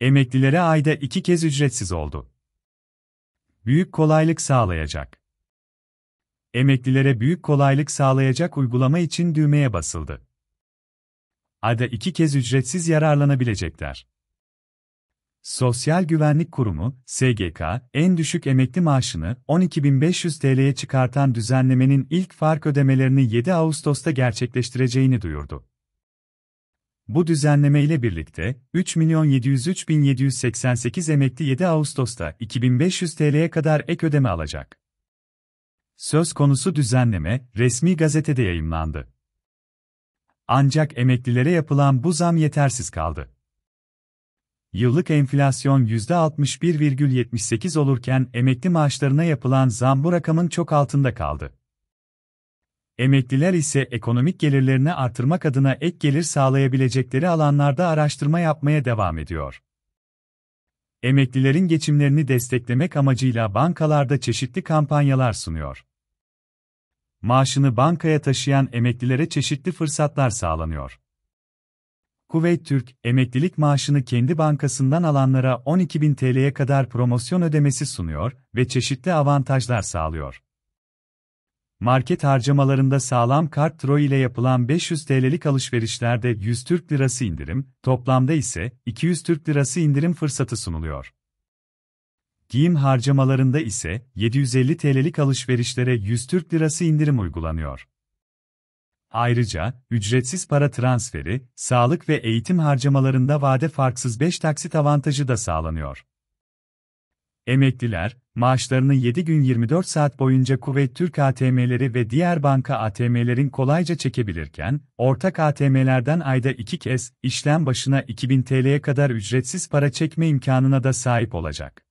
Emeklilere ayda iki kez ücretsiz oldu. Büyük kolaylık sağlayacak. Emeklilere büyük kolaylık sağlayacak uygulama için düğmeye basıldı. Ayda iki kez ücretsiz yararlanabilecekler. Sosyal Güvenlik Kurumu, SGK, en düşük emekli maaşını 12.500 TL'ye çıkartan düzenlemenin ilk fark ödemelerini 7 Ağustos'ta gerçekleştireceğini duyurdu. Bu düzenleme ile birlikte 3.703.788 emekli 7 Ağustos'ta 2500 TL'ye kadar ek ödeme alacak. Söz konusu düzenleme resmi gazetede yayımlandı. Ancak emeklilere yapılan bu zam yetersiz kaldı. Yıllık enflasyon %61,78 olurken emekli maaşlarına yapılan zam bu rakamın çok altında kaldı. Emekliler ise ekonomik gelirlerini artırmak adına ek gelir sağlayabilecekleri alanlarda araştırma yapmaya devam ediyor. Emeklilerin geçimlerini desteklemek amacıyla bankalarda çeşitli kampanyalar sunuyor. Maaşını bankaya taşıyan emeklilere çeşitli fırsatlar sağlanıyor. Kuveyt Türk, emeklilik maaşını kendi bankasından alanlara 12.000 TL'ye kadar promosyon ödemesi sunuyor ve çeşitli avantajlar sağlıyor market harcamalarında sağlam kart tro ile yapılan 500 TL'lik alışverişlerde 100 Türk Lirası indirim, toplamda ise 200 Türk Lirası indirim fırsatı sunuluyor. Giyim harcamalarında ise 750 TL'lik alışverişlere 100 Türk Lirası indirim uygulanıyor. Ayrıca, ücretsiz para transferi, sağlık ve eğitim harcamalarında vade farksız 5 taksit avantajı da sağlanıyor. Emekliler, maaşlarını 7 gün 24 saat boyunca kuvvet Türk ATM'leri ve diğer banka ATM'lerin kolayca çekebilirken, ortak ATM'lerden ayda 2 kez, işlem başına 2000 TL'ye kadar ücretsiz para çekme imkanına da sahip olacak.